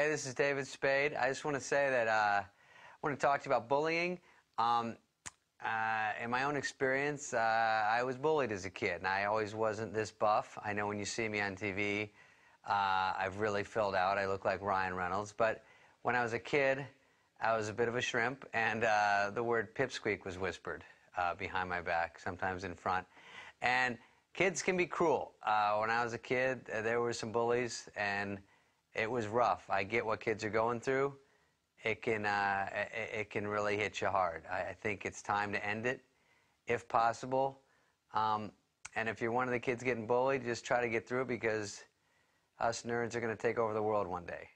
Hey, this is David Spade. I just want to say that uh, I want to talk to you about bullying. Um, uh, in my own experience, uh, I was bullied as a kid, and I always wasn't this buff. I know when you see me on TV, uh, I've really filled out. I look like Ryan Reynolds. But when I was a kid, I was a bit of a shrimp, and uh, the word pipsqueak was whispered uh, behind my back, sometimes in front. And kids can be cruel. when I was a kid, there were some bullies, and it was rough. I get what kids are going through. It can uh, it, it, can really hit you hard. I, I, think it's time to end it, if possible. Um, and if you're one of the kids getting bullied, just try to get through because us nerds are going to take over the world one day.